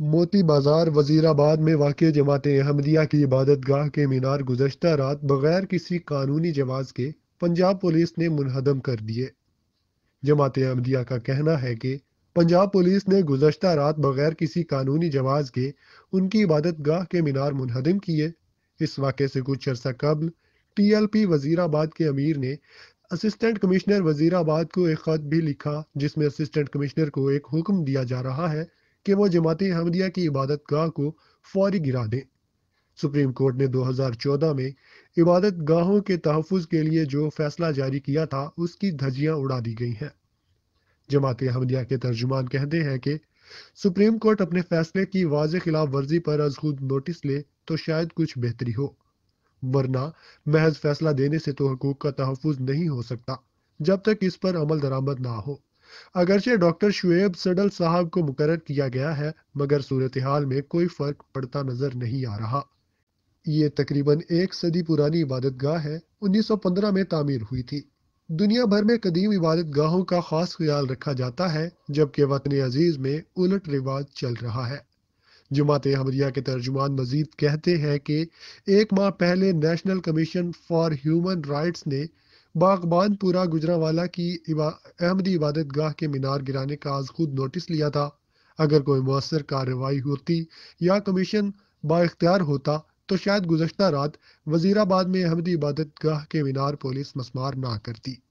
मोती बाजार वजीराबाद में वाक़ जमात अहमदिया की इबादत गाह के मीनार गुजशत रात बगैर किसी कानूनी जवाज़ के पंजाब पुलिस ने मुनहदम कर दिए जमात अहमदिया का कहना है कि पंजाब पुलिस ने गुजशत रात बगैर किसी कानूनी जवाज़ के उनकी इबादत गाह के मीनार मुनहदम किए इस वाक से कुछ अर्सा कबल टी एल पी वजीराबाद के अमीर ने असिस्टेंट कमिश्नर वजीराबाद को एक खत भी लिखा जिसमें असिस्टेंट कमिश्नर को एक हुक्म दिया जा रहा है कि वो जमात हमदिया की इबादत गाह को फौरी गिरा दें सुप्रीम कोर्ट ने 2014 में इबादत गाहों के तहफ़ के लिए जो फैसला जारी किया था उसकी धज्जियाँ उड़ा दी गई हैं जमात हमदिया के तर्जुमान कहते हैं कि सुप्रीम कोर्ट अपने फैसले की वाज खिलाफ वर्जी पर अज खुद नोटिस ले तो शायद कुछ बेहतरी हो वरना महज फैसला देने से तो हकूक का तहफ़ नहीं हो सकता जब तक इस पर अमल दरामद ना हो अगरचे डॉक्टर शुएब सडल साहब को मुकर किया गया है मगर सूरत हाल में कोई फर्क पड़ता नजर नहीं आ रहा ये तकरीबन एक सदी पुरानी इबादत गाह है 1915 में तामीर हुई थी दुनिया भर में कदीम इबादत गाहों का खास ख्याल रखा जाता है जबकि वतन अजीज में उलट रिवाज चल रहा है जुमात हमरिया के तर्जुमान मजीद कहते हैं कि एक माह पहले National Commission for Human Rights ने बागबान पूरा गुजरा वाला की इबा, अहमदी इबादत गाह के मीनार गिराने का आज खुद नोटिस लिया था अगर कोई मौसर कार्रवाई होती या कमीशन बाख्तियार होता तो शायद गुजश्ता रात वजीराबाद में अहमदी इबादत गाह के मीनार पुलिस मसमार ना करती